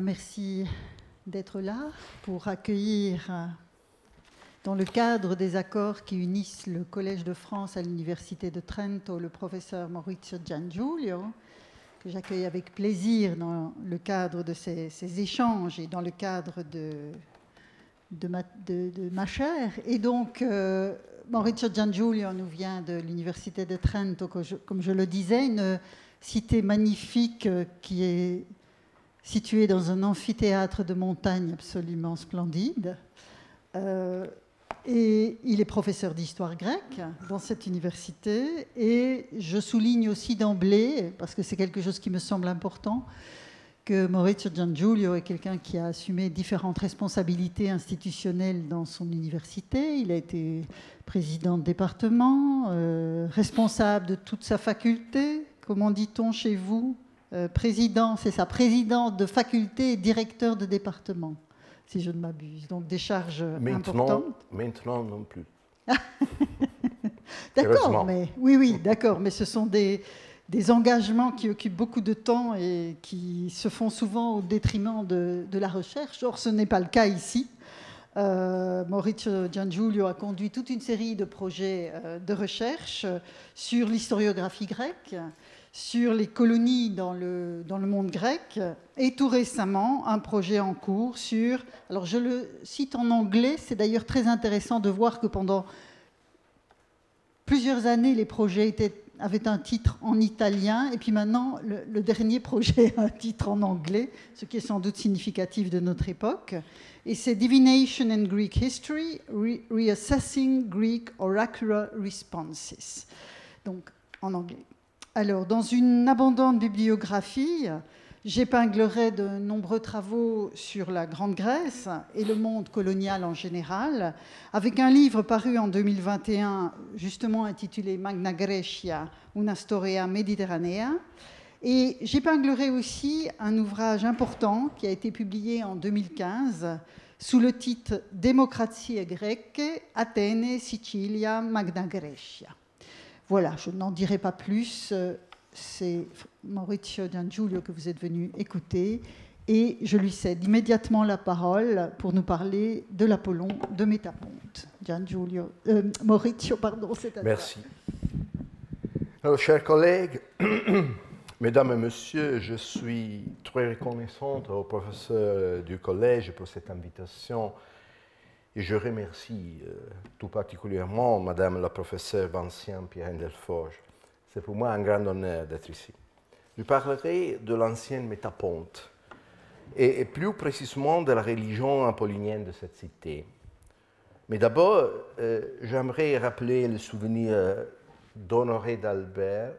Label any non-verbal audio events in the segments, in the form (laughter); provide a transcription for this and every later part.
merci d'être là pour accueillir, dans le cadre des accords qui unissent le Collège de France à l'Université de Trento, le professeur Maurizio Giangiulio, que j'accueille avec plaisir dans le cadre de ces, échanges et dans le cadre de, de, ma, de, chaire. Et donc, euh, Maurizio Giangiulio nous vient de l'Université de Trento, comme je le disais, une cité magnifique euh, qui est situé dans un amphithéâtre de montagne absolument splendide. Euh, et il est professeur d'histoire grecque dans cette université. Et je souligne aussi d'emblée, parce que c'est quelque chose qui me semble important, que Maurizio Giangiulio est quelqu'un qui a assumé différentes responsabilités institutionnelles dans son université. Il a été président de département, euh, responsable de toute sa faculté, comment dit-on chez vous euh, président, c'est sa présidente de faculté et directeur de département, si je ne m'abuse. Donc des charges maintenant, importantes. Maintenant non plus. (laughs) d'accord, mais oui, oui, d'accord, mais ce sont des, des, engagements qui occupent beaucoup de temps et qui se font souvent au détriment de, de la recherche. Or, ce n'est pas le cas ici. Euh, Maurizio Giangiulio a conduit toute une série de projets euh, de recherche sur l'historiographie grecque sur les colonies dans le, dans le monde grec, et tout récemment un projet en cours sur, alors je le cite en anglais, c'est d'ailleurs très intéressant de voir que pendant plusieurs années les projets étaient un titre en italien, et puis maintenant, le, dernier projet a un titre en anglais, ce qui est sans doute significatif de notre époque. Et c'est Divination and Greek History, Reassessing Greek Oracular Responses, donc en anglais. Alors, dans une abondante bibliographie, j'épinglerai de nombreux travaux sur la Grande Grèce et le monde colonial en général, avec un livre paru en 2021, justement intitulé Magna Grecia, una storia mediterranea. Et j'épinglerai aussi un ouvrage important qui a été publié en 2015 sous le titre Démocratie grecque, Athènes, Sicilia, Magna Grecia. Voilà, je n'en dirai pas plus. Euh, c'est Maurizio Giulio que vous êtes venu écouter. Et je lui cède immédiatement la parole pour nous parler de l'Apollon de Métaponte. Giulio, euh, Maurizio, pardon, c'est à Merci. Alors, chers collègues, (clears throat) mesdames et messieurs, je suis très reconnaissante au professeur du collège pour cette invitation et je remercie euh, tout particulièrement Madame la professeure Vancien Pierre Delforge. C'est pour moi un grand honneur d'être ici. Je parlerai de l'ancienne métaponte et, plus précisément de la religion apollinienne de cette cité. Mais d'abord, euh, j'aimerais rappeler le souvenir d'Honoré d'Albert,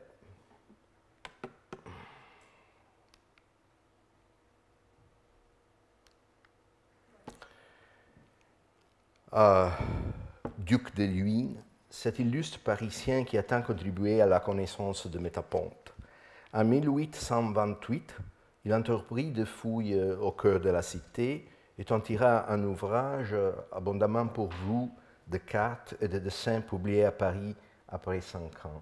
à euh, duc de Luynes, cet illustre Parisien qui a tant contribué à la connaissance de Métaponte. En 1828, il entreprit des fouilles euh, au cœur de la cité et en tira un ouvrage euh, abondamment pour vous de cartes et de dessins publiés à Paris après cinq ans.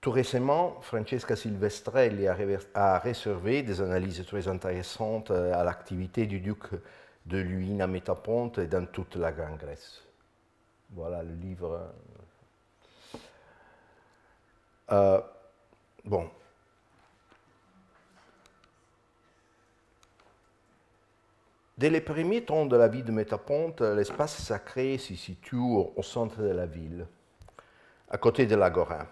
Tout récemment, Francesca Silvestrelli a réservé des analyses très intéressantes à l'activité du duc de l'huile à métaponte et dans toute la Grèce. Voilà le livre. Euh, euh, bon. Dès les premiers temps de la vie de Métaponte, l'espace sacré se situe au centre de la ville, à côté de l'agora.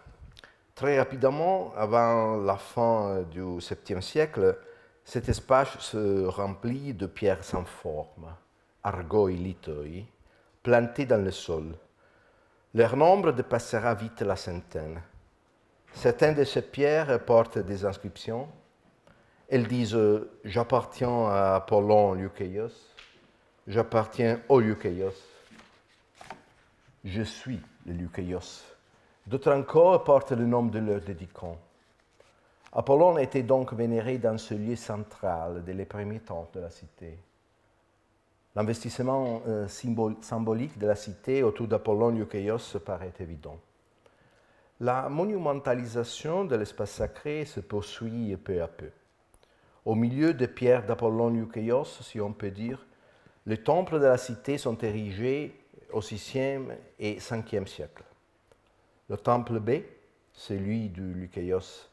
Très rapidement, avant la fin du 7 siècle, cet espace se remplit de pierres sans forme, argoi litoi, plantées dans le sol. Leur nombre dépassera vite la centaine. Certaines de ces pierres portent des inscriptions. Elles disent J'appartiens à Apollon Leucaios, j'appartiens au Leucaios, je suis le D'autres encore portent le nom de leur dédicant. Apollon était donc vénéré dans ce lieu central dès les premiers temps de la cité. L'investissement euh, symbolique de la cité autour d'Apollon se paraît évident. La monumentalisation de l'espace sacré se poursuit peu à peu. Au milieu des pierres d'Apollon lukeios si on peut dire, les temples de la cité sont érigés au 6e et 5e siècle. Le temple B, celui de Lukeios,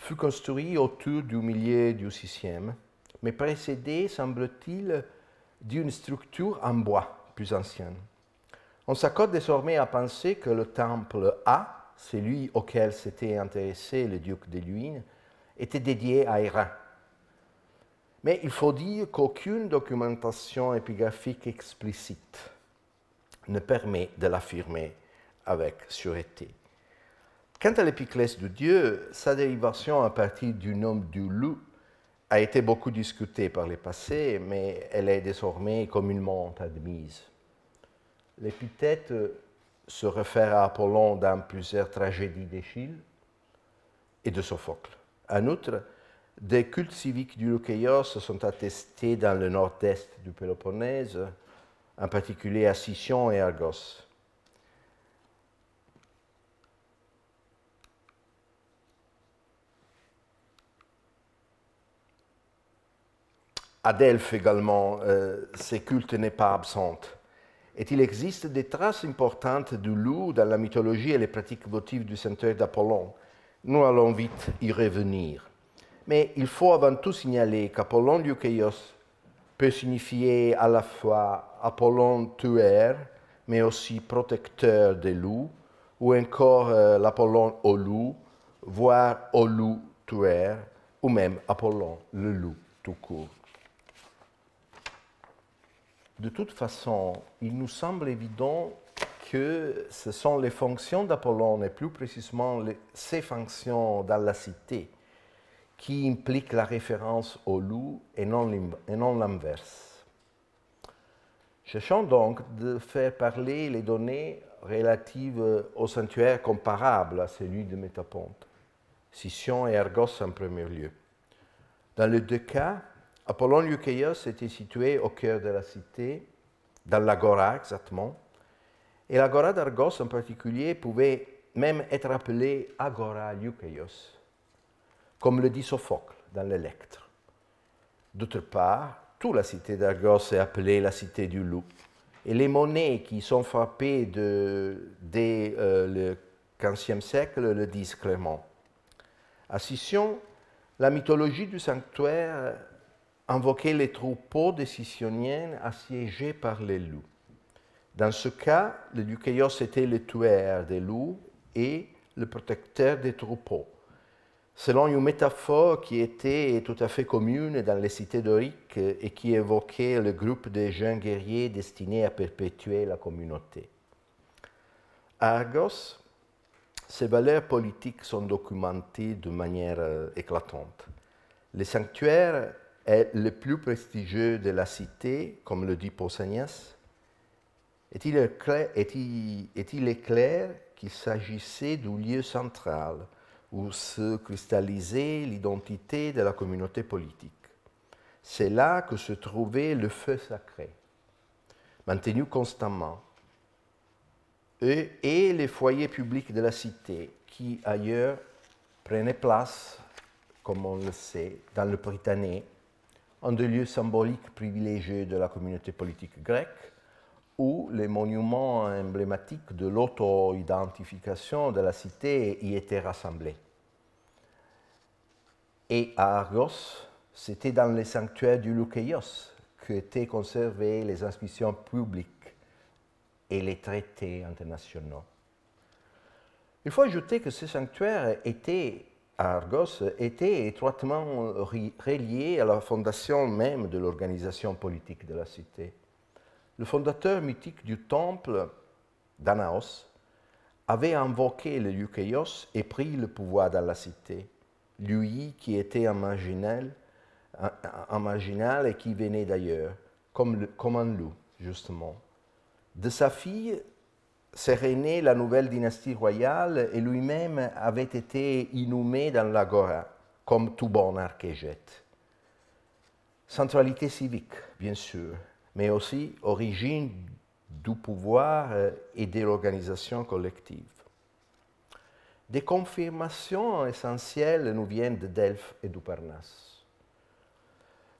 fut construit autour du milieu du sixième, mais précédé, semble-t-il, d'une structure en bois plus ancienne. On s'accorde désormais à penser que le temple A, celui auquel s'était intéressé le duc de Luynes, était dédié à Hérin. Mais il faut dire qu'aucune documentation épigraphique explicite ne permet de l'affirmer avec sûreté. Quant à l'épiclèse de Dieu, sa dérivation à partir du nom du loup a été beaucoup discutée par les passés, mais elle est désormais communément admise. L'épithète se réfère à Apollon dans plusieurs tragédies d'Échille et de Sophocle. En outre, des cultes civiques du se sont attestés dans le nord-est du Péloponnèse, en particulier à Sicyon et Argos. À Delphes également, euh, ces cultes n'est pas absente. Et il existe des traces importantes du loup dans la mythologie et les pratiques votives du sanctuaire d'Apollon. Nous allons vite y revenir. Mais il faut avant tout signaler qu'Apollon Leucaios peut signifier à la fois Apollon tueur, mais aussi protecteur des loups, ou encore Apollon euh, l'Apollon au loup, voire au loup tueur, ou même Apollon le loup tout court. De toute façon, il nous semble évident que ce sont les fonctions d'Apollon, et plus précisément ses fonctions dans la cité, qui impliquent la référence au loup et non l'inverse. Cherchons donc de faire parler les données relatives au sanctuaire comparables à celui de Métaponte, Sicion et Argos en premier lieu. Dans les deux cas, apollon lukeios était situé au cœur de la cité, dans l'agora exactement, et l'agora d'Argos en particulier pouvait même être appelée agora lukeios comme le dit Sophocle dans l'Électre. D'autre part, toute la cité d'Argos est appelée la cité du loup. Et les monnaies qui sont frappées de, dès euh, le le e siècle le disent clairement. À Sicion, la mythologie du sanctuaire invoquer les troupeaux décisionniens assiégés par les loups. Dans ce cas, le Lucéos était le tueur des loups et le protecteur des troupeaux. Selon une métaphore qui était tout à fait commune dans les cités doriques et qui évoquait le groupe des jeunes guerriers destinés à perpétuer la communauté. Argos, ces valeurs politiques sont documentées de manière euh, éclatante. Les sanctuaires est le plus prestigieux de la cité, comme le dit Pausanias Est-il éclair, clair qu'il s'agissait du lieu central où se cristallisait l'identité de la communauté politique C'est là que se trouvait le feu sacré, maintenu constamment, et, et les foyers publics de la cité qui ailleurs prenaient place comme on le sait, dans le Britannique, un des lieux symboliques privilégiés de la communauté politique grecque, où les monuments emblématiques de l'auto-identification de la cité y étaient rassemblés. Et à Argos, c'était dans les sanctuaires du Loukaios que étaient conservées les inscriptions publiques et les traités internationaux. Il faut ajouter que ces sanctuaires étaient Argos était étroitement euh, relié à la fondation même de l'organisation politique de la cité. Le fondateur mythique du temple, Danaos, avait invoqué le Eukaios et pris le pouvoir dans la cité, lui qui était un marginal, et qui venait d'ailleurs, comme, comme un loup, justement. De sa fille s'est la nouvelle dynastie royale et lui-même avait été inhumé dans l'agora, comme tout bon archégète. Centralité civique, bien sûr, mais aussi origine du pouvoir euh, et de l'organisation collective. Des confirmations essentielles nous viennent de Delphes et du Parnasse.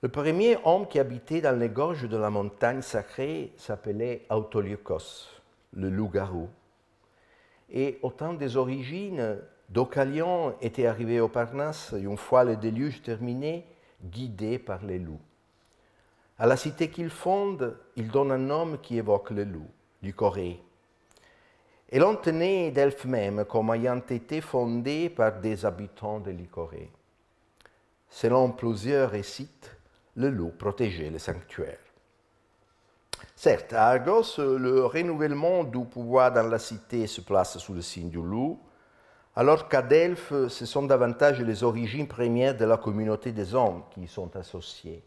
Le premier homme qui habitait dans les gorges de la montagne sacrée s'appelait Autolycos le loup-garou. Et au temps des origines, d'Ocalion était arrivé au Parnasse, une fois le déluge terminé, guidé par les loups. À la cité qu'il fonde, il donne un nom qui évoque le loup, Corée. Et l'on tenait d'elle-même comme ayant été fondée par des habitants de l'Icorée. Selon plusieurs récits, le loup protégeait le sanctuaire. Certes, à Argos, le renouvellement du pouvoir dans la cité se place sous le signe du loup, alors qu'à Delphes, ce sont davantage les origines premières de la communauté des hommes qui y sont associées.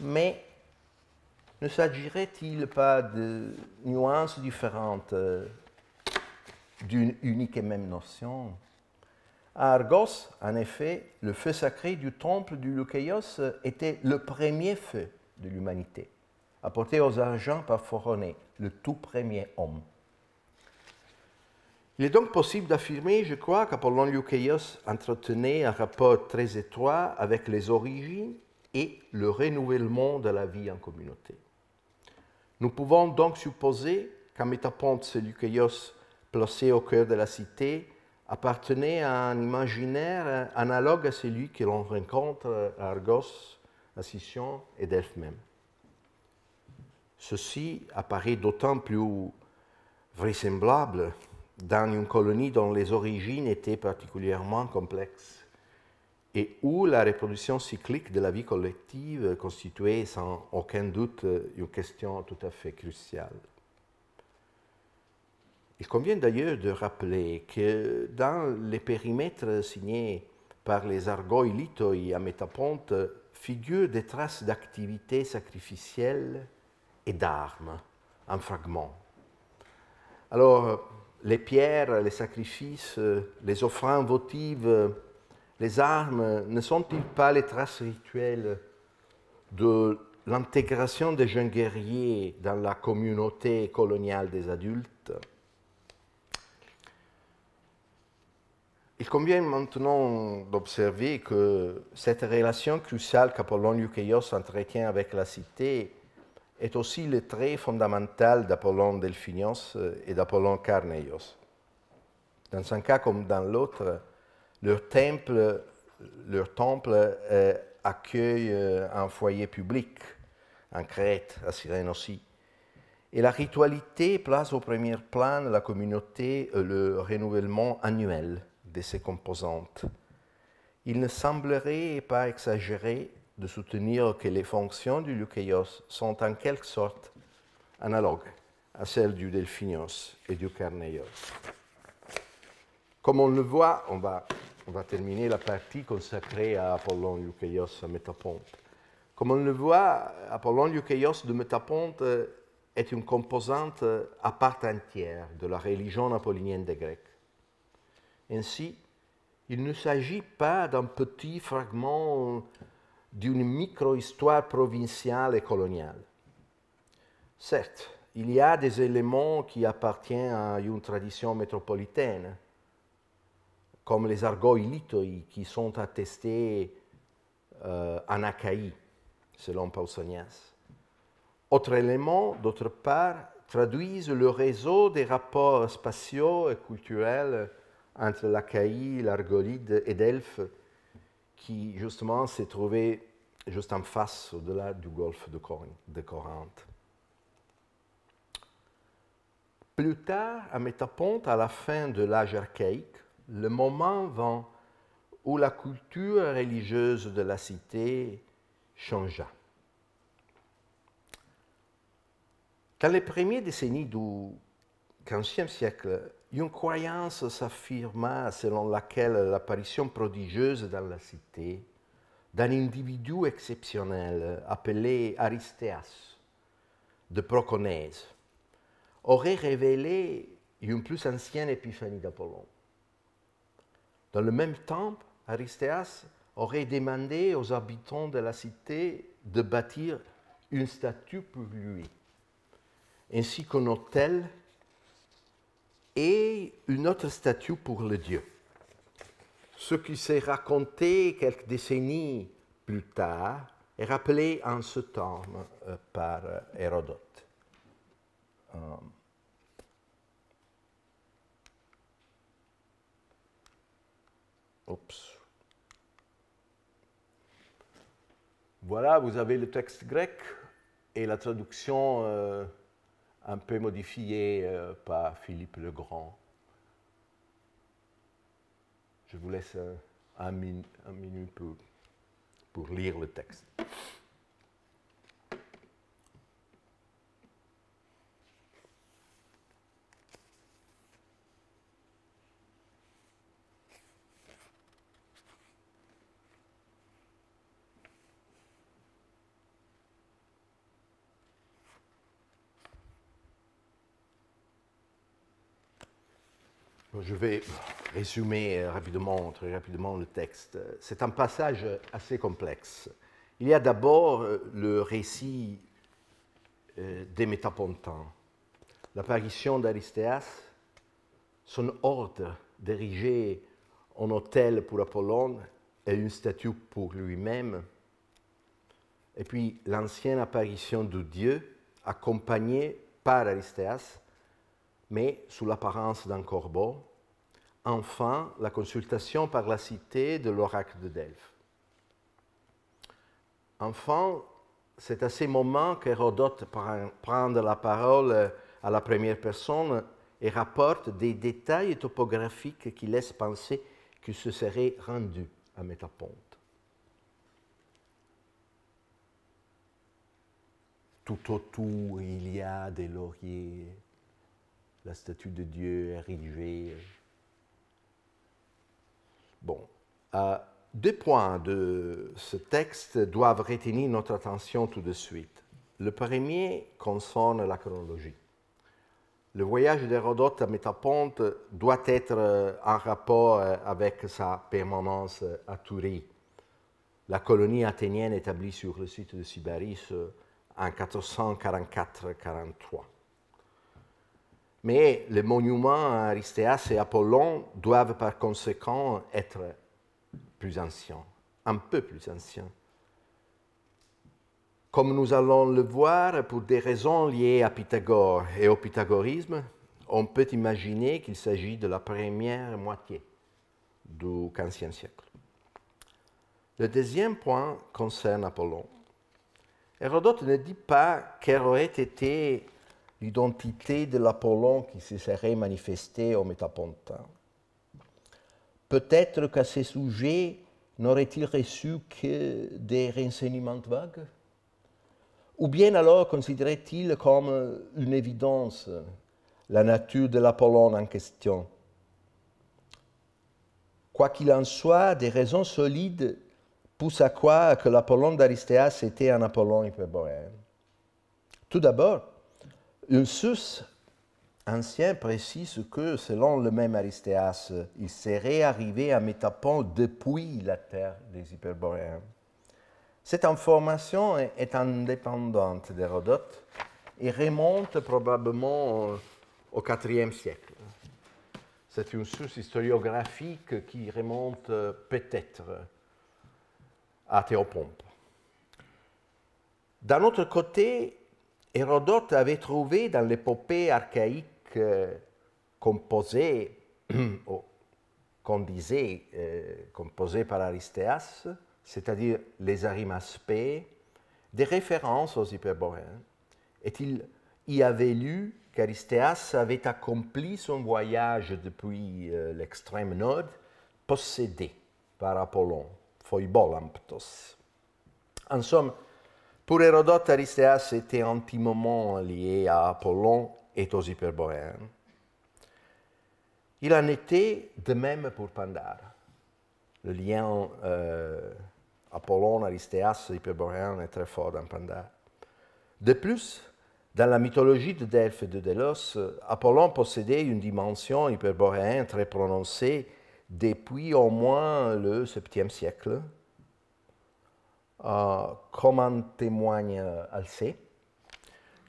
Mais ne s'agirait-il pas de nuances différentes euh, d'une unique et même notion À Argos, en effet, le feu sacré du temple du Lucaios était le premier feu de l'humanité apporté aux agents par Foroné, le tout premier homme. Il est donc possible d'affirmer, je crois, qu'Apollon Leucaios entretenait un rapport très étroit avec les origines et le renouvellement de la vie en communauté. Nous pouvons donc supposer qu'un métaponte, ce placé au cœur de la cité, appartenait à un imaginaire analogue à celui que l'on rencontre à Argos, à Sicion et d'Elphes même. Ceci apparaît d'autant plus vraisemblable dans une colonie dont les origines étaient particulièrement complexes et où la reproduction cyclique de la vie collective constituait sans aucun doute une question tout à fait cruciale. Il convient d'ailleurs de rappeler que dans les périmètres signés par les Litoïs à métaponte figurent des traces d'activités sacrificielles et d'armes en fragments. Alors, les pierres, les sacrifices, les offrandes votives, les armes ne sont-ils pas les traces rituelles de l'intégration des jeunes guerriers dans la communauté coloniale des adultes Il convient maintenant d'observer que cette relation cruciale qu'Apollon Lukeios entretient avec la cité est aussi le trait fondamental d'Apollon Delphinios euh, et d'Apollon Carneios. Dans un cas comme dans l'autre, leur temple, leur temple euh, accueille euh, un foyer public, en Crète, à Cyrène aussi. Et la ritualité place au premier plan la communauté le renouvellement annuel de ses composantes. Il ne semblerait pas exagéré de soutenir que les fonctions du leucéios sont en quelque sorte analogues à celles du delphinios et du carneios. Comme on le voit, on va, on va terminer la partie consacrée à Apollon Leucéios à Métaponte. Comme on le voit, Apollon Leucéios de Métaponte euh, est une composante euh, à part entière de la religion apollinienne des Grecs. Ainsi, il ne s'agit pas d'un petit fragment d'une micro-histoire provinciale et coloniale. Certes, il y a des éléments qui appartiennent à une tradition métropolitaine, comme les argots qui sont attestés euh, en Achaïe, selon Pausanias. Autres éléments, d'autre part, traduisent le réseau des rapports spatiaux et culturels entre l'Achaïe, l'Argolide et Delphes qui justement s'est trouvé juste en face, au-delà du golfe de, Corinthe. Plus tard, à Métaponte, à la fin de l'âge archaïque, le moment vint où la culture religieuse de la cité changea. Dans les premières décennies du XVe siècle, une croyance s'affirma selon laquelle l'apparition prodigieuse dans la cité d'un individu exceptionnel appelé Aristéas de Proconèse aurait révélé une plus ancienne épiphanie d'Apollon. Dans le même temps, Aristéas aurait demandé aux habitants de la cité de bâtir une statue pour lui, ainsi qu'un hôtel et une autre statue pour le dieu. Ce qui s'est raconté quelques décennies plus tard est rappelé en ce temps euh, par euh, Hérodote. Euh. Voilà, vous avez le texte grec et la traduction euh, un peu modifié euh, par Philippe le Grand. Je vous laisse un, minute pour lire le texte. Je vais résumer euh, rapidement, très rapidement le texte. C'est un passage assez complexe. Il y a d'abord euh, le récit euh, des métapontins, l'apparition d'Aristéas, son ordre d'ériger un hôtel pour Apollon et une statue pour lui-même, et puis l'ancienne apparition de Dieu accompagnée par Aristéas mais sous l'apparence d'un corbeau. Enfin, la consultation par la cité de l'oracle de Delphes. Enfin, c'est à ces moments qu'Hérodote prend la parole à la première personne et rapporte des détails topographiques qui laissent penser qu'il se serait rendu à Métaponte. Tout autour, il y a des lauriers, la statue de Dieu érigée. Bon, deux points de ce texte doivent retenir notre attention tout de suite. Le premier concerne la chronologie. Le voyage d'Hérodote à Métaponte doit être euh, en rapport euh, avec sa permanence euh, à Turie. La colonie athénienne établie sur le site de Sybaris en 444-43. Mais les monuments à Aristeas et Apollon doivent par conséquent être plus anciens, un peu plus anciens. Comme nous allons le voir, pour des raisons liées à Pythagore et au pythagorisme, on peut imaginer qu'il s'agit de la première moitié du XVe siècle. Le deuxième point concerne Apollon. Hérodote ne dit pas aurait été l'identité de l'Apollon qui se serait manifesté au Métapontin. Peut-être qu'à ce sujets n'aurait-il reçu que des renseignements vagues Ou bien alors considérait-il comme une évidence la nature de l'Apollon en question Quoi qu'il en soit, des raisons solides poussent à croire que l'Apollon d'Aristeas était un Apollon hyperboréen. Tout d'abord, source ancien précise que, selon le même Aristéas, il serait arrivé à Métapon depuis la terre des Hyperboréens. Cette information est indépendante d'Hérodote et remonte probablement au IVe siècle. C'est une source historiographique qui remonte euh, peut-être à Théopompe. D'un autre côté, Hérodote avait trouvé dans l'épopée archaïque euh, composée, (clears throat) oh, qu'on disait euh, par Aristéas, c'est-à-dire les Arimaspe, des références aux hyperboréens. Et il y avait lu qu'Aristéas avait accompli son voyage depuis euh, l'extrême nord, possédé par Apollon, Phoibolamptos. En somme, pour Hérodote, Aristéas était intimement lié à Apollon et aux Hyperboréens. Il en était de même pour Pandare. Le lien euh, Apollon, aristéas Hyperboréen est très fort dans Pandare. De plus, dans la mythologie de Delphes et de Delos, Apollon possédait une dimension hyperboréenne très prononcée depuis au moins le 7e siècle, euh, comme en témoigne Alcée,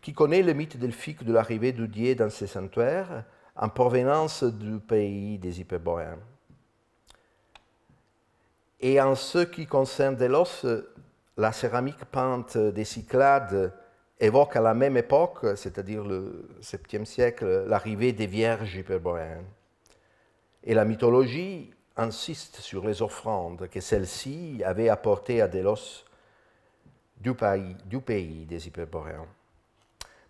qui connaît le mythe delphique de l'arrivée de dans ses sanctuaires en provenance du pays des Hyperboéens. Et en ce qui concerne Delos, la céramique peinte des Cyclades évoque à la même époque, c'est-à-dire le 7e siècle, l'arrivée des vierges hyperboréennes. Et la mythologie insiste sur les offrandes que celle-ci avait apportées à Delos du pays, du pays des Hyperboréens.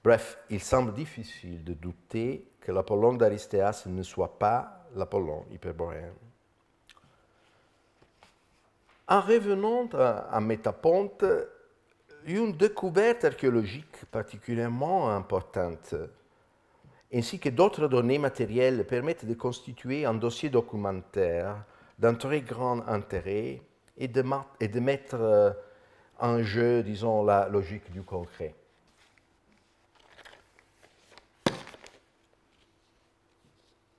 Bref, il semble difficile de douter que l'Apollon d'Aristéas ne soit pas l'Apollon hyperboréen. En revenant à, Métaponte, une découverte archéologique particulièrement importante ainsi que d'autres données matérielles permettent de constituer un dossier documentaire d'un très grand intérêt et de, mettre euh, en jeu, disons, la logique du concret.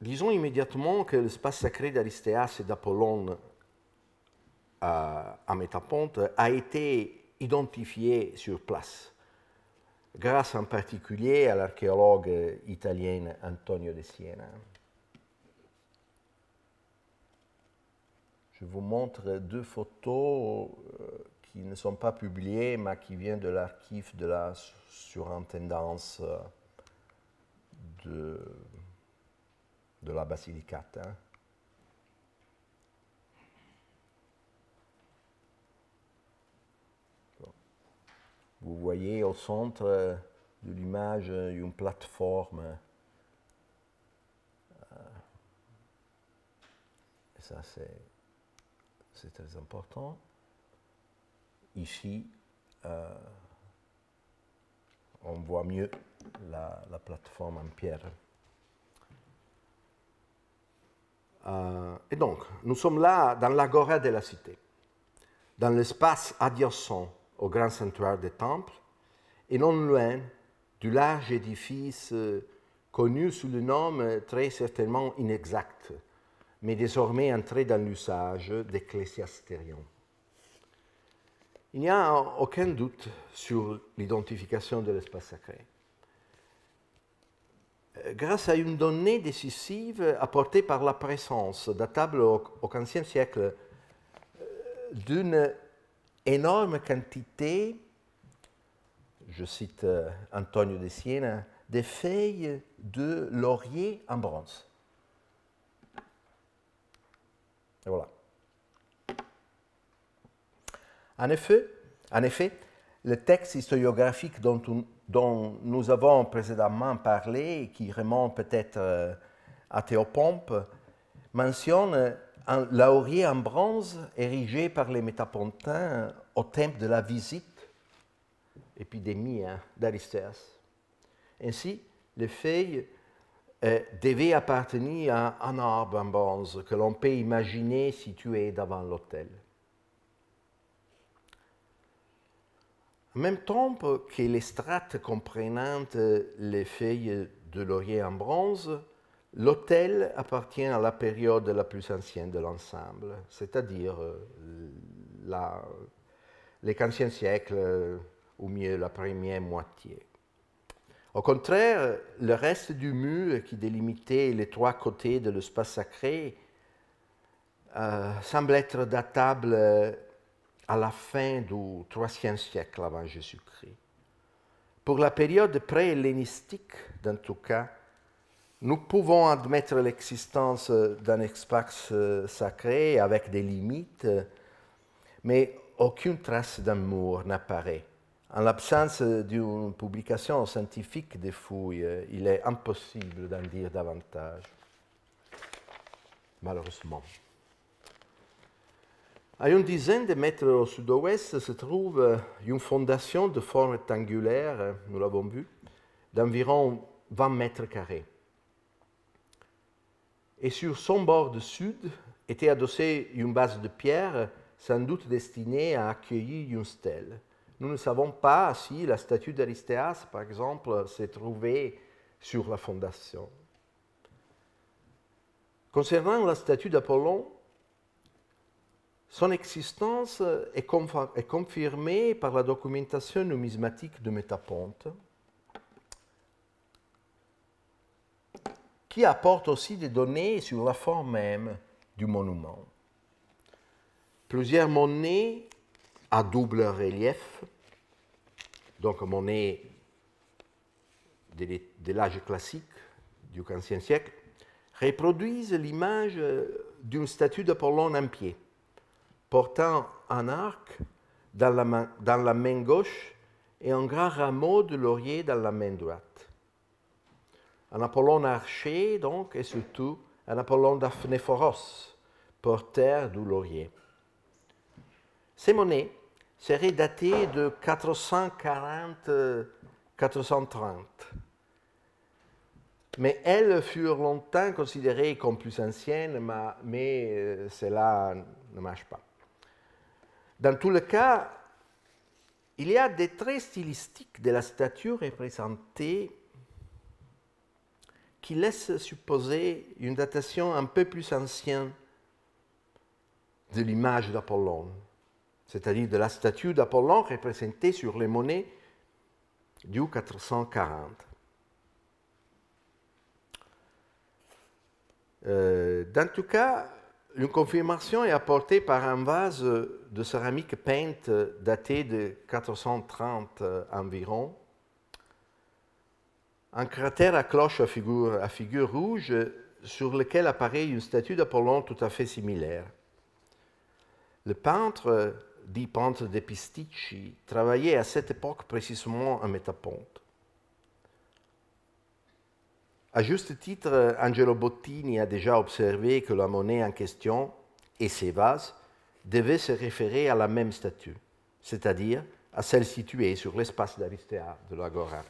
Disons immédiatement que l'espace sacré d'Aristeas et d'Apollon euh, à Métaponte a été identifié sur place grâce en particulier à l'archéologue italien Antonio de Siena. Je vous montre deux photos euh, qui ne sont pas publiées, mais qui viennent de l'archive de la surintendance euh, de, de la Basilicata. Vous voyez au centre euh, de l'image euh, une plateforme. Euh, et ça, c'est très important. Ici, on voit mieux la, plateforme en pierre. et donc, nous sommes là dans l'agora de la cité, dans l'espace adjacent au grand sanctuaire des temples, et non loin du large édifice euh, connu sous le nom euh, très certainement inexact, mais désormais entré dans l'usage d'ecclésiastérion. Il n'y a aucun doute sur l'identification de l'espace sacré. Euh, grâce à une donnée décisive apportée par la présence, datable au, XVe siècle, d'une énorme quantité, je cite euh, Antonio de Siena, des feuilles de laurier en bronze. Et voilà. En effet, en effet, le texte historiographique dont, dont, nous avons précédemment parlé, qui remonte peut-être euh, à Théopompe, mentionne un laurier en bronze érigé par les métapontins au temple de la visite, épidémie hein, Ainsi, les feuilles euh, devaient appartenir à un arbre en bronze que l'on peut imaginer situé devant l'autel. En même temps que les strates comprenant les feuilles de laurier en bronze, L'hôtel appartient à la période la plus ancienne de l'ensemble, c'est-à-dire euh, les 15e siècle, euh, ou mieux la première moitié. Au contraire, le reste du mur qui délimitait les trois côtés de l'espace sacré euh, semble être datable à la fin du 300e siècle avant Jésus-Christ. Pour la période pré-hellénistique, dans tout cas, nous pouvons admettre l'existence euh, d'un espace euh, sacré avec des limites, mais aucune trace d'amour n'apparaît. En l'absence d'une publication scientifique des fouilles, euh, il est impossible d'en dire davantage, malheureusement. À une dizaine de mètres au sud-ouest se trouve une fondation de forme rectangulaire, nous l'avons vu, d'environ 20 mètres carrés et sur son bord de sud était adossée une base de pierre, sans doute destinée à accueillir une stèle. Nous ne savons pas si la statue d'Aristéas, par exemple, s'est trouvée sur la fondation. Concernant la statue d'Apollon, son existence est confirmée par la documentation numismatique de Métaponte. qui apporte aussi des données sur la forme même du monument. Plusieurs monnaies à double relief, donc monnaie de l'âge classique du XVe siècle, reproduisent l'image d'une statue d'Apollon en pied, portant un arc dans la, main, dans la main gauche et un grand rameau de laurier dans la main droite un Apollon archer, donc, et surtout un Apollon d'Aphnéphoros, porteur du laurier. Ces monnaies seraient datées de 440-430, euh, mais elles furent longtemps considérées comme plus anciennes, mais euh, cela ne marche pas. Dans tout le cas, il y a des traits stylistiques de la statue représentée qui laisse supposer une datation un peu plus ancienne de l'image d'Apollon, c'est-à-dire de la statue d'Apollon représentée sur les monnaies du 440. Euh, dans tout cas, une confirmation est apportée par un vase de céramique peinte daté de 430 environ, un cratère à cloche à figure, rouge sur lequel apparaît une statue d'Apollon tout à fait similaire. Le peintre dit peintre de Pisticci travaillait à cette époque précisément à Métaponte. À juste titre, Angelo Bottini a déjà observé que la monnaie en question et ses vases devaient se référer à la même statue, c'est-à-dire à celle située sur l'espace d'Aristea de l'Agora.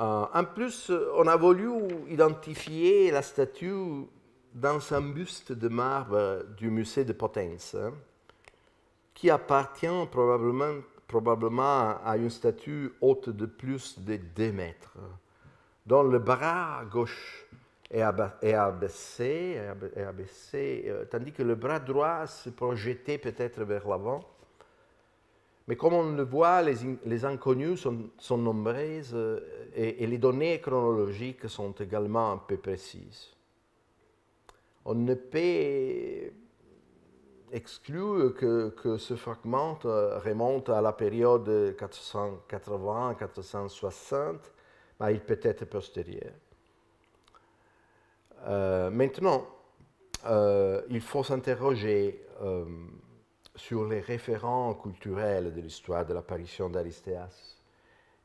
Euh, en plus, on a voulu identifier la statue dans un buste de marbre du musée de Potence, hein, qui appartient probablement, probablement à une statue haute de plus de 2 mètres, dont le bras gauche est, abaissé, est abaissé, euh, tandis que le bras droit se projetait peut-être vers l'avant mais comme on le voit, les, inconnus sont, nombreuses euh, et, les données chronologiques sont également un peu précises. On ne peut exclure que, ce fragment euh, remonte à la période 480-460, mais il peut être postérieur. Euh, maintenant, il faut s'interroger sur les référents culturels de l'histoire de l'apparition d'Aristeas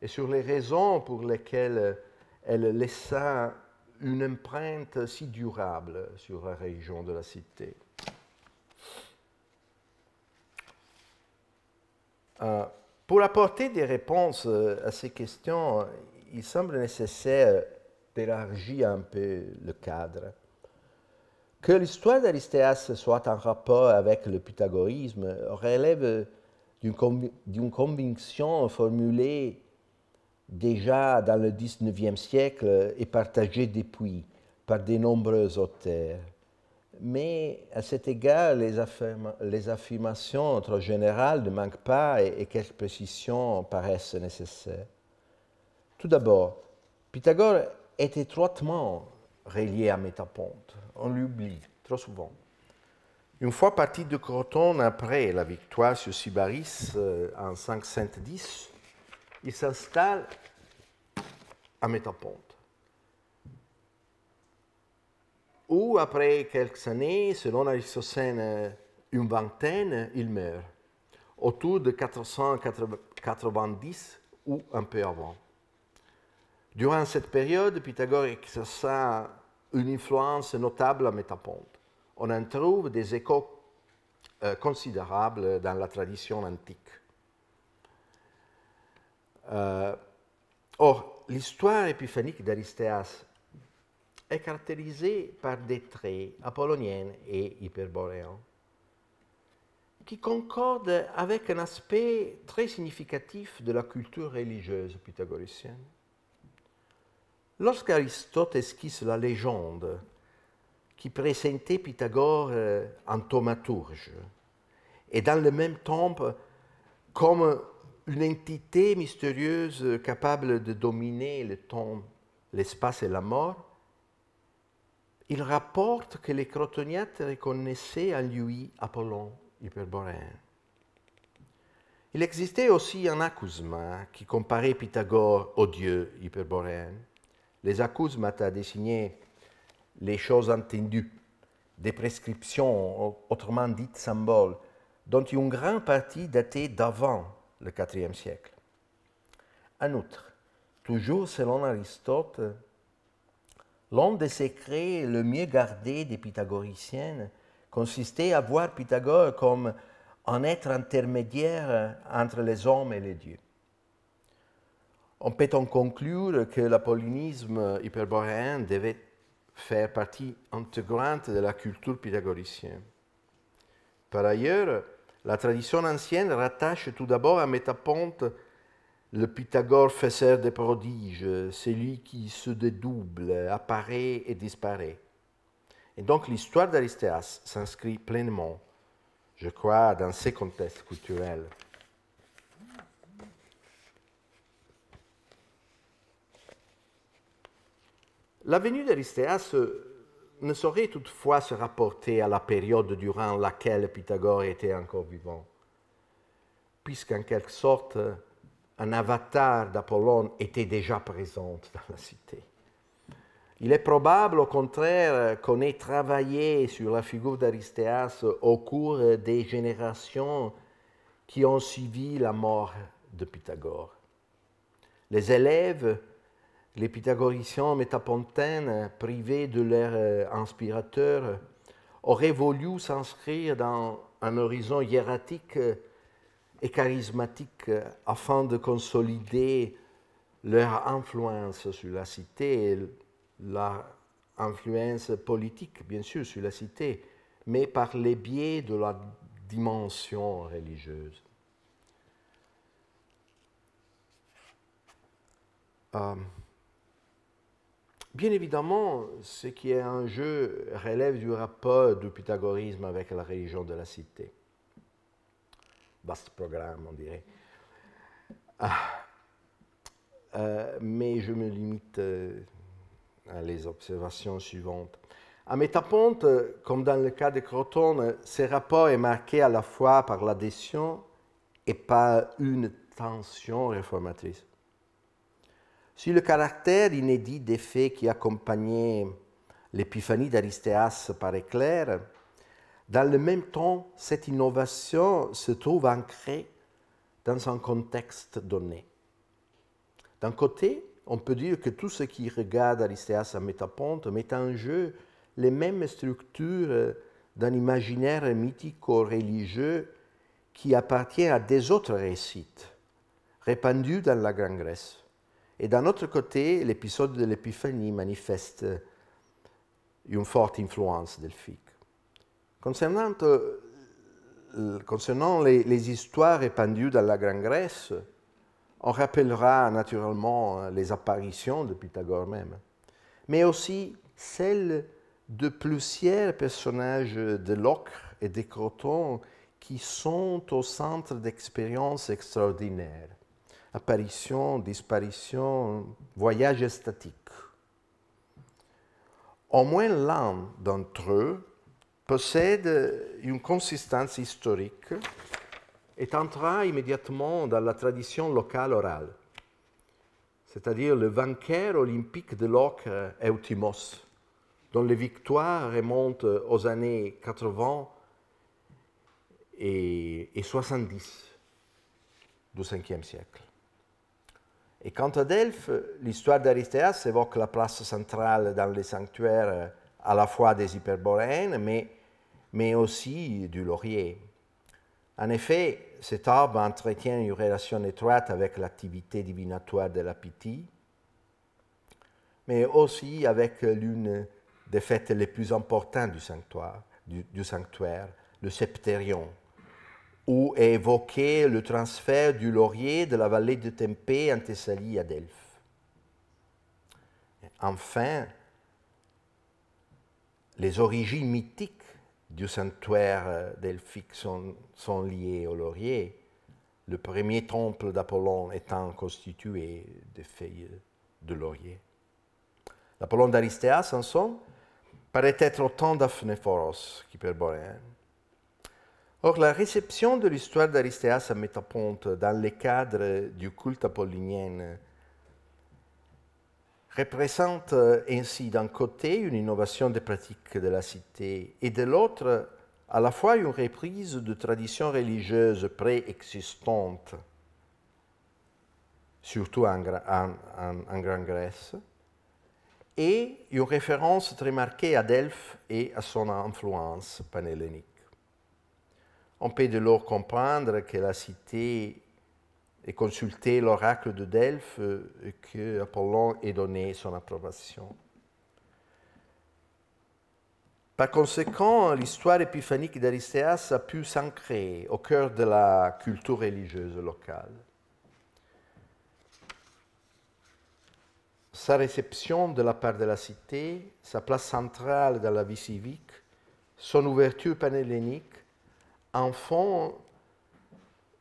et sur les raisons pour lesquelles elle laissa une empreinte si durable sur la région de la cité. Euh, pour apporter des réponses euh, à ces questions, il semble nécessaire d'élargir un peu le cadre. Que l'histoire d'Aristeas soit en rapport avec le pythagorisme relève d'une conviction formulée déjà dans le XIXe siècle et partagée depuis par de nombreux auteurs. Mais à cet égard, les, les affirmations trop générales ne manquent pas et, et quelques précisions paraissent nécessaires. Tout d'abord, Pythagore est étroitement relié à Métaponte. On l'oublie trop souvent. Une fois parti de Croton, après la victoire sur Sybaris euh, en 510, il s'installe à Métaponte. Où, après quelques années, selon Aristocène, une vingtaine, il meurt, autour de 490 ou un peu avant. Durant cette période, Pythagore exerça une influence notable à Métaponte. On en trouve des échos euh, considérables dans la tradition antique. Euh, or, l'histoire épiphanique d'Aristéas est caractérisée par des traits apolloniens et hyperboréens qui concordent avec un aspect très significatif de la culture religieuse pythagoricienne. Lorsqu'Aristote esquisse la légende qui présentait Pythagore euh, en thaumaturge, et dans le même temps comme une entité mystérieuse capable de dominer le temps, l'espace et la mort, il rapporte que les Crotoniates reconnaissaient en lui Apollon hyperboréen. Il existait aussi un accusement qui comparait Pythagore au dieu hyperboréen. Les à désignaient les choses entendues, des prescriptions, autrement dites symboles, dont une grande partie datait d'avant le IVe siècle. En outre, toujours selon Aristote, l'un des secrets le mieux gardé des pythagoriciennes consistait à voir Pythagore comme un être intermédiaire entre les hommes et les dieux on peut en conclure que l'apollinisme hyperboréen devait faire partie intégrante de la culture pythagoricienne. Par ailleurs, la tradition ancienne rattache tout d'abord à Métaponte le Pythagore fesseur des prodiges, celui qui se dédouble, apparaît et disparaît. Et donc l'histoire d'Aristeas s'inscrit pleinement, je crois, dans ces contextes culturels. La venue d'Aristeas euh, ne saurait toutefois se rapporter à la période durant laquelle Pythagore était encore vivant, puisqu'en quelque sorte, euh, un avatar d'Apollon était déjà présent dans la cité. Il est probable, au contraire, qu'on ait travaillé sur la figure d'Aristeas au cours des générations qui ont suivi la mort de Pythagore. Les élèves les pythagoriciens métapontaines, privés de leur euh, inspirateur, auraient voulu s'inscrire dans un horizon hiératique euh, et charismatique euh, afin de consolider leur influence sur la cité, la leur influence politique, bien sûr, sur la cité, mais par les biais de la dimension religieuse. Bien évidemment, ce qui est en jeu relève du rapport du pythagorisme avec la religion de la cité. Vaste programme, on dirait. Ah. Euh, mais je me limite euh, à les observations suivantes. À Métaponte, comme dans le cas de Crotone, ce rapport est marqué à la fois par l'adhésion et par une tension réformatrice. Si le caractère inédit des faits qui accompagnaient l'épiphanie d'Aristéas paraît clair, dans le même temps, cette innovation se trouve ancrée dans un contexte donné. D'un côté, on peut dire que tout ce qui regarde Aristéas à Métaponte met en jeu les mêmes structures d'un imaginaire mythico-religieux qui appartient à des autres récits répandus dans la Grande Grèce. Et d'un autre côté, l'épisode de l'Épiphanie manifeste euh, une forte influence delphique. Concernant, euh, euh, concernant les, les, histoires répandues dans la Grande-Grèce, on rappellera naturellement les apparitions de Pythagore même, mais aussi celles de plusieurs personnages de l'ocre et des crotons qui sont au centre d'expériences extraordinaires apparition, disparition, voyage statique. Au moins l'un d'entre eux possède une consistance historique et entra immédiatement dans la tradition locale orale, c'est-à-dire le vainqueur olympique de l'ocre euh, Eutimos, dont les victoires remontent aux années 80 et, 70 du 5e siècle. Et quant à Delphes, l'histoire d'Aristeas évoque la place centrale dans les sanctuaires à la fois des hyperboréennes, mais, mais aussi du laurier. En effet, cet arbre entretient une relation étroite avec l'activité divinatoire de la mais aussi avec l'une des fêtes les plus importantes du sanctuaire, du sanctuaire le septérion, est évoqué le transfert du laurier de la vallée de Tempé en Thessalie à Delphes. Enfin, les origines mythiques du sanctuaire delphique sont, liées au laurier, le premier temple d'Apollon étant constitué de feuilles de laurier. L'Apollon en somme, paraît être autant d'Aphnéphoros qu'hyperboréen. Hein. Or, la réception de l'histoire d'Aristeas à Métaponte dans les cadres du culte apollinien représente euh, ainsi d'un côté une innovation des pratiques de la cité et de l'autre à la fois une reprise de traditions religieuses préexistantes, surtout en, Grande-Grèce, et une référence très marquée à Delphes et à son influence panhellénique. On peut de leur comprendre que la cité ait consulté l'oracle de Delphes et euh, que Apollon ait donné son approbation. Par conséquent, l'histoire épiphanique d'Aristeas a pu s'ancrer au cœur de la culture religieuse locale. Sa réception de la part de la cité, sa place centrale dans la vie civique, son ouverture panhellénique en font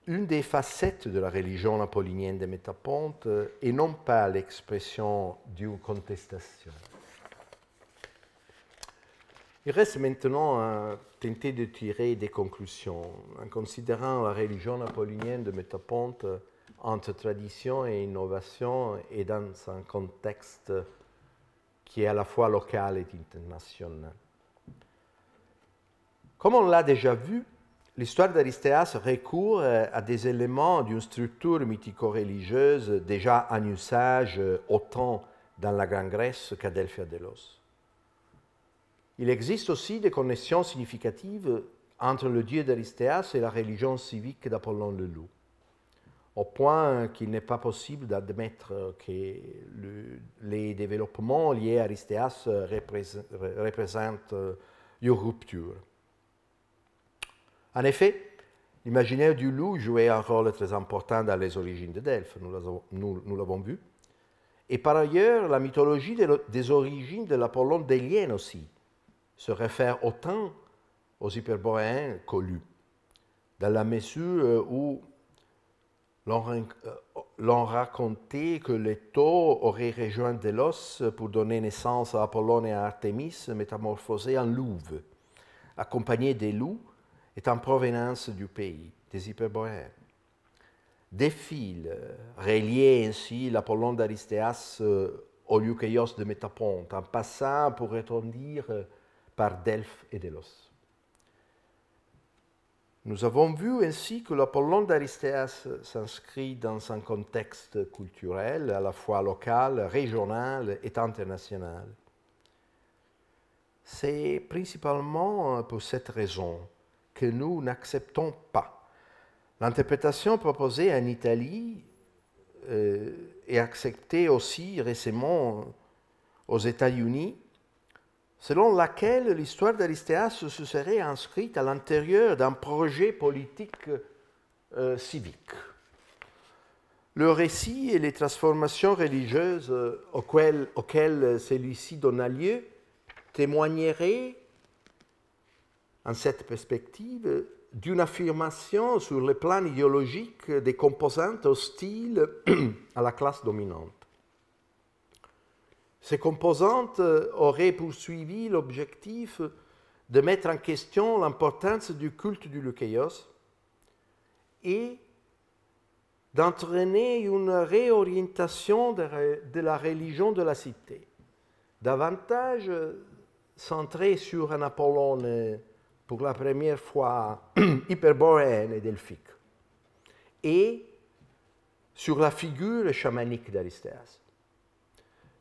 une des facettes de la religion napolitaine de Métaponte euh, et non pas l'expression d'une contestation. Il reste maintenant à tenter de tirer des conclusions en considérant la religion napolitaine de métaponte euh, entre tradition et innovation et dans un contexte qui est à la fois local et international. Comme on l'a déjà vu, L'histoire d'Aristeas recourt euh, à des éléments d'une structure mythico-religieuse déjà en usage euh, autant dans la Grande-Grèce qu'à Delphi Delos. Il existe aussi des connexions significatives entre le dieu d'Aristeas et la religion civique d'Apollon le Loup, au point qu'il n'est pas possible d'admettre que les développements liés à Aristeas représentent euh, une rupture. En effet, l'imaginaire du loup jouait un rôle très important dans les origines de Delphes, nous l'avons vu. Et par ailleurs, la mythologie des origines de l'Apollon d'Hélienne aussi se réfère autant aux hyperboréens qu'aux loups, dans la mesure euh, où euh, l'on racontait que les taux auraient rejoint Delos pour donner naissance à Apollon et à Artémis, métamorphosés en louves, accompagnés des loups est en provenance du pays des Hyperboréens. Des fils euh, reliaient ainsi l'Apollon d'Aristéas euh, au Leucaios de Métaponte, en passant pour étendir euh, par Delphes et Delos. Nous avons vu ainsi que l'Apollon d'Aristéas s'inscrit dans un contexte culturel à la fois local, régional et international. C'est principalement pour cette raison que nous n'acceptons pas. L'interprétation proposée en Italie et euh, est acceptée aussi récemment aux États-Unis, selon laquelle l'histoire d'Aristeas se serait inscrite à l'intérieur d'un projet politique euh, civique. Le récit et les transformations religieuses euh, auxquelles, auxquelles celui-ci donna lieu témoigneraient en cette perspective d'une affirmation sur le plan idéologique des composantes hostiles (clears throat) à la classe dominante. Ces composantes auraient poursuivi l'objectif de mettre en question l'importance du culte du Lucéos et d'entraîner une réorientation de la religion de la cité, davantage centrée sur un Apollone euh, pour la première fois (clears throat) hyperboréenne et delphique, et sur la figure chamanique d'Aristéas.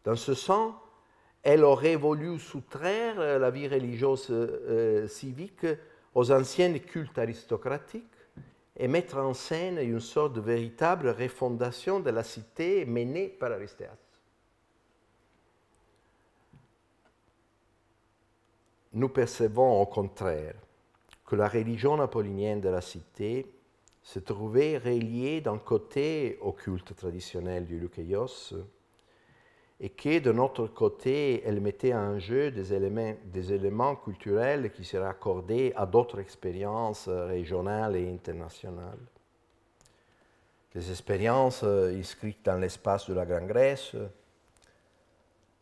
Dans ce sens, elle aurait voulu soustraire euh, la vie religieuse euh, euh, civique aux anciens cultes aristocratiques et mettre en scène une sorte de véritable refondation de la cité menée par Aristéas. nous percevons au contraire que la religion apollinienne de la cité se trouvait reliée d'un côté au culte traditionnel du Lucéos, et que de notre côté elle mettait en jeu des éléments, des éléments culturels qui seraient accordés à d'autres expériences régionales et internationales. Des expériences euh, inscrites dans l'espace de la Grande Grèce,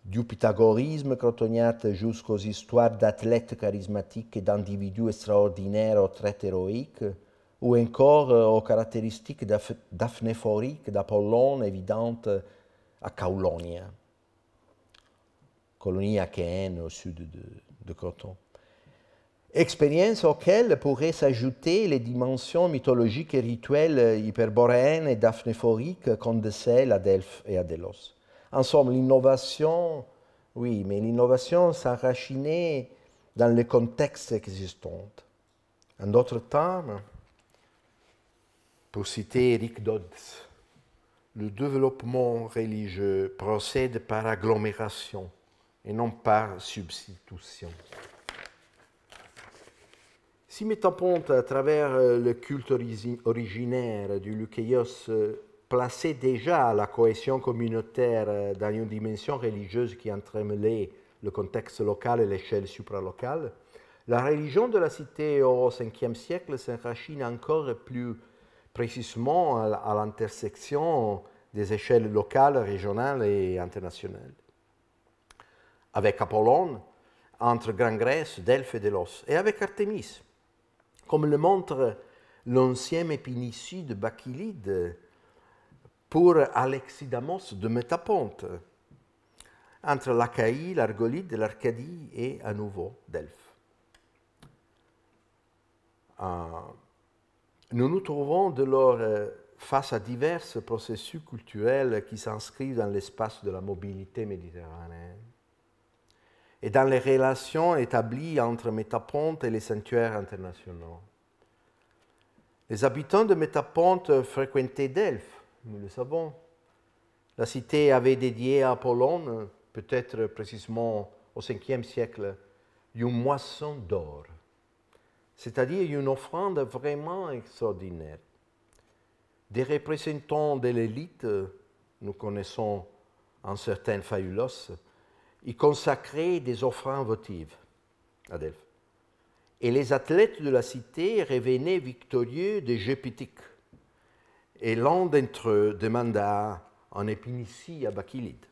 du pythagorisme crotoniate jusqu'aux histoires d'athlètes charismatiques et d'individus extraordinaires ou très héroïques, ou encore euh, aux caractéristiques daphnéphoriques d'Apollon évidentes à Caulonia, colonie achéenne au sud de, Croton. Expérience auxquelles pourraient s'ajouter les dimensions mythologiques et rituelles hyperboréennes et daphnéphoriques de décèle à Delphes et à Delos. En somme, l'innovation, oui, mais l'innovation s'enracinait dans le contexte existant. En d'autres termes, pour citer Eric Dodds, le développement religieux procède par agglomération et non par substitution. Si tampons, à travers euh, le culte originaire du Lucéos euh, placer déjà la cohésion communautaire euh, dans une dimension religieuse qui entremêlait le contexte local et l'échelle supralocale, la religion de la cité au Ve siècle s'enracine encore plus précisément à l'intersection des échelles locales, régionales et internationales. Avec Apollon, entre Grand-Grèce, Delphes et Delos, et avec Artémis. Comme le montre l'ancien de Bacchylide, pour Alexis Damos de Métaponte, entre l'Achaïe, l'Argolide, l'Arcadie et à nouveau Delphes. Euh, nous nous trouvons de lors euh, face à divers processus culturels qui s'inscrivent dans l'espace de la mobilité méditerranéenne et dans les relations établies entre Métaponte et les sanctuaires internationaux. Les habitants de Métaponte fréquentaient Delphes nous le savons. La cité avait dédié à Apollon, peut-être précisément au 5 siècle, une moisson d'or, c'est-à-dire une offrande vraiment extraordinaire. Des représentants de l'élite, nous connaissons un certain Faulos, y consacraient des offrandes votives à Delphes. Et les athlètes de la cité revenaient victorieux des Jeux et l'un d'entre eux demanda en épinicie à Bacchylide.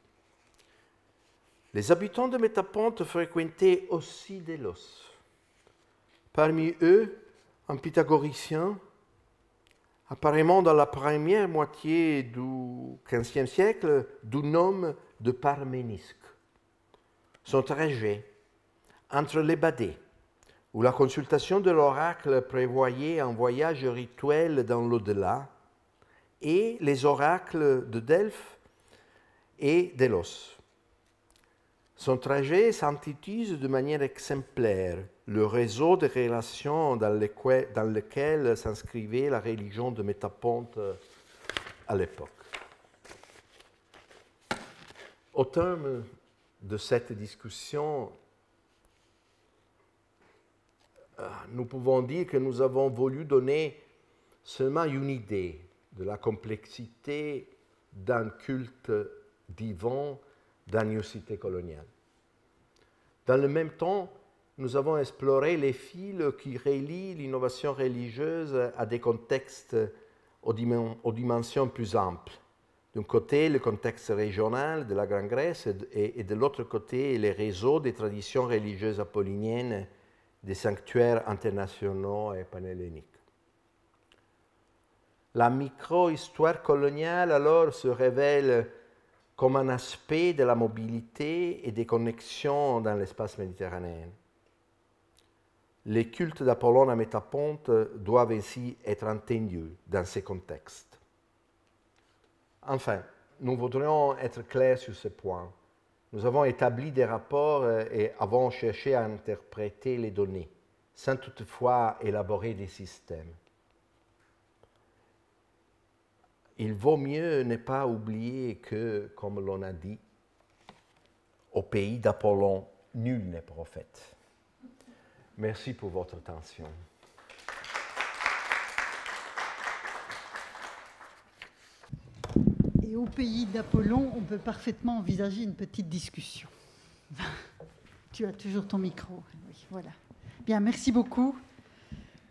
Les habitants de Métaponte fréquentaient aussi Délos. Parmi eux, un pythagoricien, apparemment dans la première moitié du XVe siècle, du nom de Parménisque. Son trajet entre les Badets, où la consultation de l'oracle prévoyait un voyage rituel dans l'au-delà, et les oracles de Delphes et d'Elos. Son trajet synthétise de manière exemplaire le réseau de relations dans, dans lequel s'inscrivait la religion de Métaponte euh, à l'époque. Au terme de cette discussion, euh, nous pouvons dire que nous avons voulu donner seulement une idée de la complexité d'un culte divin cité coloniale. Dans le même temps, nous avons exploré les fils qui relient l'innovation religieuse à des contextes aux, dimensions plus amples. D'un côté, le contexte régional de la Grande-Grèce et, de l'autre côté, les réseaux des traditions religieuses apolliniennes des sanctuaires internationaux et panhelléniques. La micro-histoire coloniale alors se révèle comme un aspect de la mobilité et des connexions dans l'espace méditerranéen. Les cultes d'Apollon à Métaponte doivent ainsi être entendus dans ces contextes. Enfin, nous voudrions être clairs sur ce point. Nous avons établi des rapports euh, et avons cherché à interpréter les données, sans toutefois élaborer des systèmes. il vaut mieux ne pas oublier que, comme l'on a dit, au pays d'Apollon, nul n'est prophète. Merci pour votre attention. Et au pays d'Apollon, on peut parfaitement envisager une petite discussion. (laughs) tu as toujours ton micro. voilà. Bien, merci beaucoup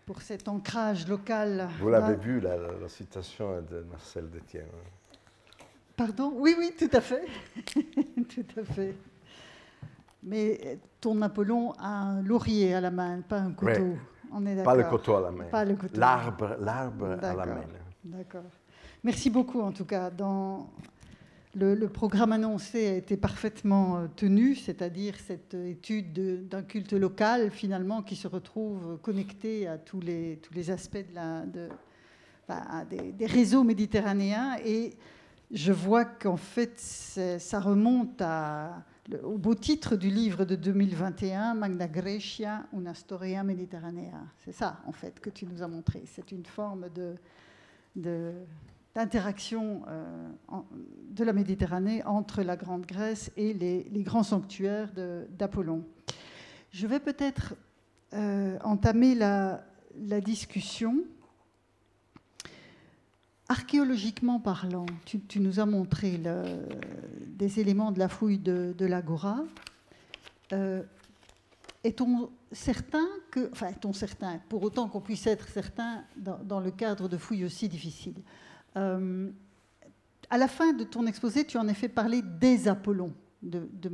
pour cet ancrage local. Vous l'avez vu, la, citation de Marcel Détienne. Pardon Oui, oui, tout à fait. (laughs) tout à fait. Mais ton Apollon a un laurier à la main, pas un couteau. On est d'accord. pas le couteau à la main. Pas le couteau. L'arbre, l'arbre à la main. D'accord. Merci beaucoup, en tout cas. Dans le, programme annoncé a été parfaitement euh, tenu, c'est-à-dire cette euh, étude d'un culte local finalement qui se retrouve connecté à tous les, tous les aspects de de, bah, des, réseaux méditerranéens. Et je vois qu'en fait, ça remonte à, au beau titre du livre de 2021, Magna Grecia, una storia Méditerranéen. C'est ça, en fait, que tu nous as montré. C'est une forme de, de d'interaction euh, de la Méditerranée entre la Grande Grèce et les, grands sanctuaires d'Apollon. Je vais peut-être euh, entamer la, discussion. Archéologiquement parlant, tu, nous as montré des éléments de la fouille de, l'Agora. Euh, est-on certain que, enfin, est-on certain, pour autant qu'on puisse être certain dans, dans le cadre de fouilles aussi difficiles euh, à la fin de ton exposé, tu en as fait parler des Apollons de, de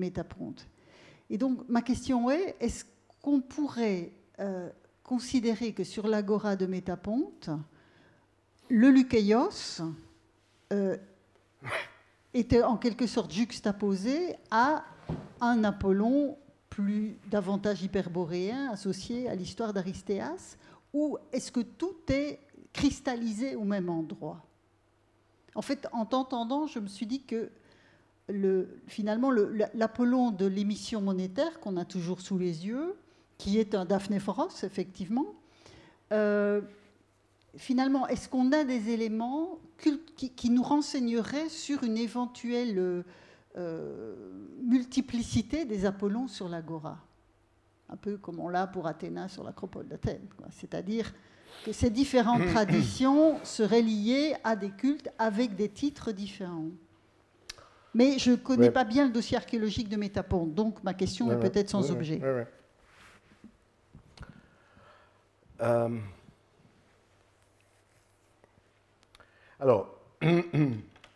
Et donc, ma question est est-ce qu'on pourrait euh, considérer que sur l'agora de Métaponte, le Lucéos euh, était en quelque sorte juxtaposé à un Apollon plus davantage hyperboréen associé à l'histoire d'Aristéas Ou est-ce que tout est cristallisé au même endroit en fait, en t'entendant, je me suis dit que finalement, l'apollon de l'émission monétaire qu'on a toujours sous les yeux, qui est un Daphné Foros, effectivement, euh, finalement, est-ce qu'on a des éléments qui, nous renseigneraient sur une éventuelle euh, multiplicité des Apollons sur l'Agora Un peu comme on l'a pour Athéna sur l'Acropole d'Athènes. C'est-à-dire que ces différentes mm-hmm. traditions seraient liées à des cultes avec des titres différents. Mais je ne connais pas bien le dossier archéologique de Métapon, donc ma question est peut-être sans objet. Euh, alors,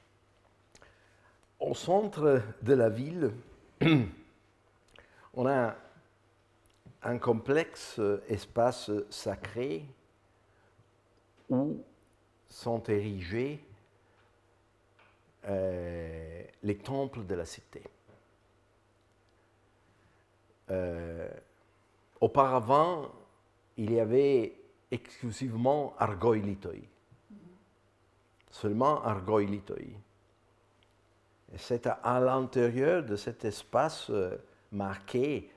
(clears throat) au centre de la ville, (clears throat) on a un complexe euh, espace sacré où sont érigés euh, les temples de la cité. Euh, auparavant, il y avait exclusivement Argoilitoi. Seulement Argoilitoi. C'est à l'intérieur de cet espace euh, marqué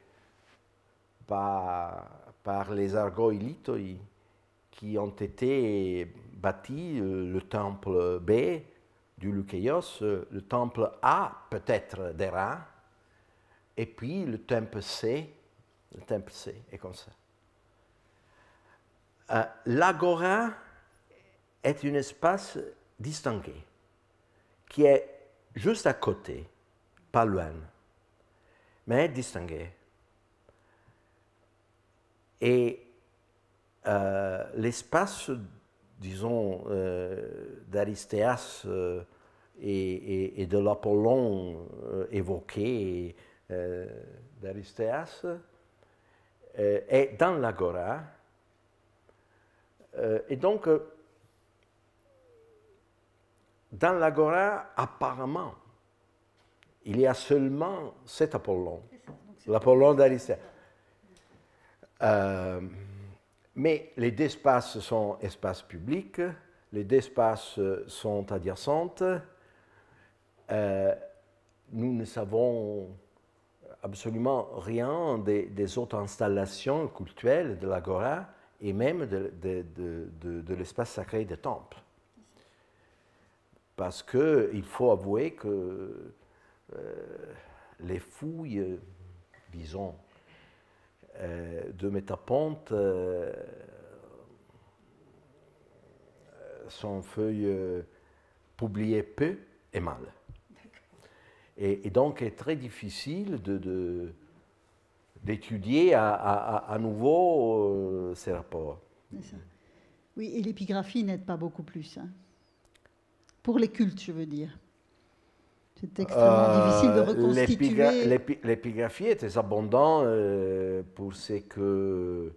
par, par les Argoilitoi qui ont été bâtis, euh, le temple B du Lucéos euh, le temple A peut-être d'Era et puis le temple C, le temple C est comme ça. Euh, L'agora est un espace distingué qui est juste à côté, pas loin, mais distingué. Et euh, l'espace, disons, euh, d'Aristéas euh, et, de l'Apollon euh, évoqué d'Aristéas est dans l'agora. et donc, dans l'agora, apparemment, il y a seulement cet Apollon, l'Apollon d'Aristéas. Mais les espaces sont espaces publics, les espaces sont adjacentes. Euh, nous ne savons absolument rien des, autres installations cultuelles de l'Agora et même de, l'espace sacré des temples. Parce qu'il faut avouer que euh, les fouilles, disons, euh, de métaponte euh, euh, sont feuilles publiées peu et mal. Et, donc est très difficile d'étudier à, nouveau ces rapports. Oui, et l'épigraphie n'aide pas beaucoup plus. Hein. Pour les cultes, je veux dire. C'est extrêmement difficile de euh, reconstituer. l'épigraphie était abondante euh, pour ce que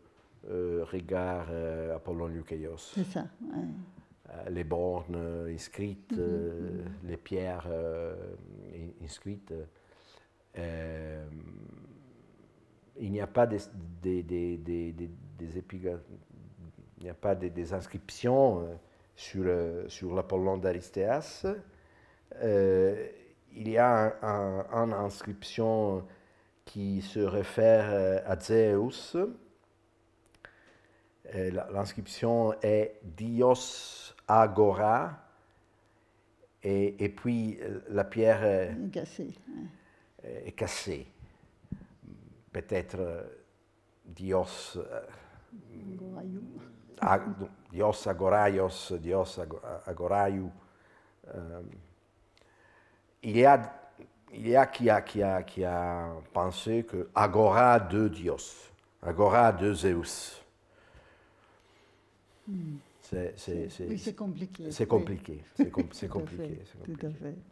euh, regarde euh, Apollon Lucaios. C'est ça. les bornes inscrites, mhm. les pierres inscrites. il n'y a pas des, des, des, des il n'y a pas des, inscriptions sur, sur l'Apollon d'Aristéas. Euh, il y a une inscription qui se réfère euh, à Zeus. L'inscription est Dios Agora. Et, puis euh, la pierre est cassée. Peut-être euh, Dios. Agorayos. Dios Agoraios, Dios il y a, il y a qui a, qui a, qui a pensé que agora de Dios, agora de Zeus. Hmm. C'est compliqué. C'est compliqué. C'est (laughs) compliqué. c'est compliqué. fait.